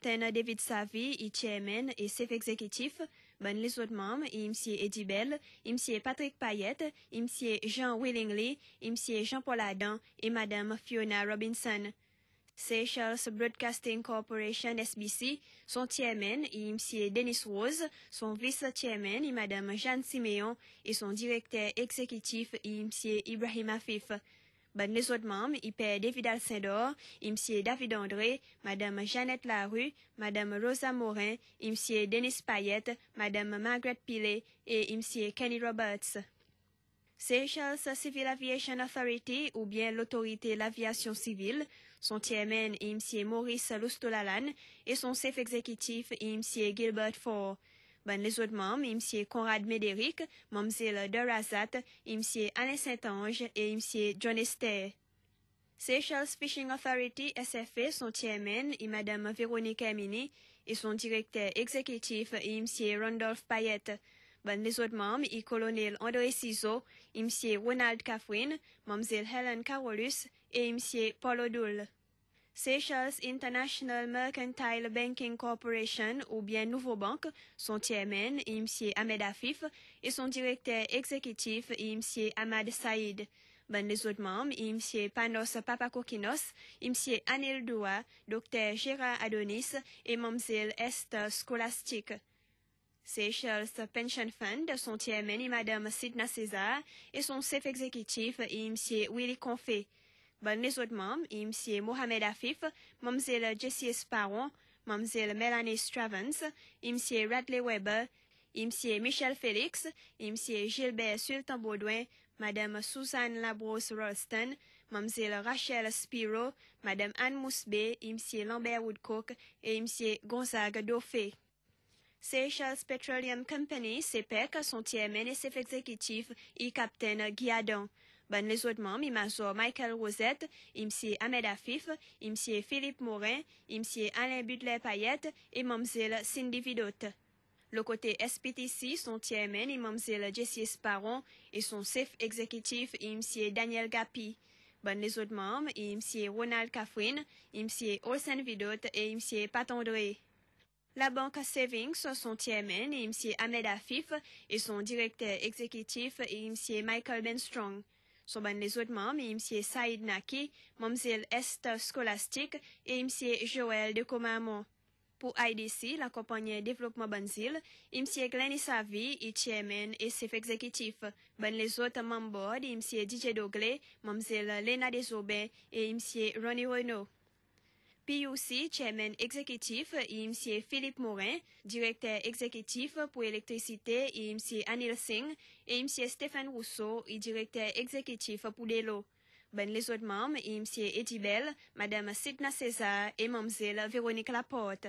Tena David Savi est chairman et chef exécutif. Ben les autres membres, M. Edibel, M. Patrick Payette, M. Jean Willingly, M. Jean-Paul Adam et Madame Fiona Robinson. Seychelles Broadcasting Corporation SBC, son chairman et denis Dennis Rose, son vice-chairman et Madame Jeanne Siméon et son directeur exécutif et M. Ibrahim Afif. Mais ben, les autres membres, il David Alcindor, M. David André, madame Jeannette Larue, madame Rosa Morin, M. Denis Payette, madame Margaret Pillet et M. Kenny Roberts. Seychelles Civil Aviation Authority ou bien l'autorité l'aviation civile, son chairman M. Maurice Lustolalan et son chef exécutif M. Gilbert Ford. Ben les autres membres, M. Conrad Médéric, de Dorazat, M. Alain Saint-Ange et M. John Esther. Seychelles Fishing Authority SFA, son chairman et Mme Véronique Amini et son directeur exécutif et M. Randolph Payette. Ben les autres membres colonel André Cizo, M. Ronald Caffrin, Mme Helen Carolus et M. Paul O'Doul. Seychelles International Mercantile Banking Corporation ou bien Nouveau Banque, son chairman, M. Ahmed Afif, et son directeur exécutif, M. Ahmad Saïd. Ben les autres membres, M. Panos Papakokinos, M. Anil Doua, Dr Gérard Adonis et Mme Esther Scholastic. Seychelles Pension Fund, son chairman, Madame Sidna César, et son chef exécutif, M. Willy Confé ben les autres M. Mohamed Afif, Mlle Jessie Sparon, Mlle Melanie Stravens, M. Radley Weber, M. Michel Félix, M. Gilbert Sultan-Baudouin, Mme Suzanne labrosse rolston Mme Rachel Spiro, Mme Anne Mousbe, M. Lambert Woodcock et M. Gonzague Dauphé. Seychelles Petroleum Company, CPEC, son tiers et exécutif, et Captain Guyadon. Ben, les autres membres, il Michael Rosette, il m'sieur Ahmed Afif, il Philippe Morin, il Alain Butler-Payette et Mme Cindy Vidotte. Le côté SPTC, son TMN et Mme Jessie Sparon et son chef exécutif, il Daniel Gapi. Ben, les autres membres, il Ronald Caffrin, il Olsen Vidotte et il m'sieur Pat La banque Savings, son chairman il M. Ahmed Afif et son directeur exécutif est M. Michael Benstrong. Soban ben, les autres membres, et M. Saïd Naki, Mlle Esther Scolastique et M. Joël de Comamon. Pour IDC, la compagnie Développement Banzil, M. Glennie Savi est chairman et chef exécutif. Ben les autres membres, M. DJ Dogley, Mme Lena Desobé et M. Ronnie Renault. PUC, chairman exécutif, M. Philippe Morin, directeur exécutif pour l'électricité, et M. Anil Singh, et M. Stéphane Rousseau, directeur exécutif pour l'élo. Ben les autres membres, M. Edibel, Mme Sidna César et Mme Véronique Laporte.